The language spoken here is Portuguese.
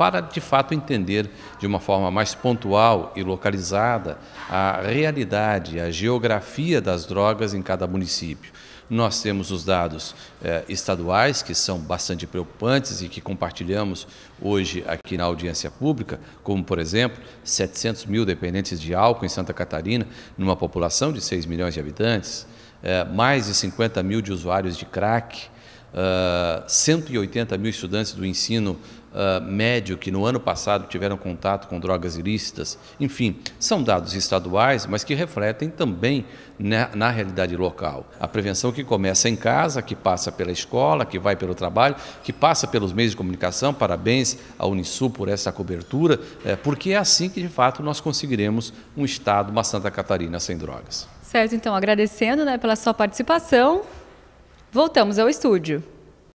para de fato entender de uma forma mais pontual e localizada a realidade, a geografia das drogas em cada município. Nós temos os dados eh, estaduais, que são bastante preocupantes e que compartilhamos hoje aqui na audiência pública, como, por exemplo, 700 mil dependentes de álcool em Santa Catarina, numa população de 6 milhões de habitantes, eh, mais de 50 mil de usuários de crack, 180 ah, mil estudantes do ensino uh, médio que no ano passado tiveram contato com drogas ilícitas. Enfim, são dados estaduais, mas que refletem também na, na realidade local. A prevenção que começa em casa, que passa pela escola, que vai pelo trabalho, que passa pelos meios de comunicação. Parabéns à Unisul por essa cobertura, eh, porque é assim que de fato nós conseguiremos um Estado, uma Santa Catarina sem drogas. Certo, então agradecendo né, pela sua participação. Voltamos ao estúdio.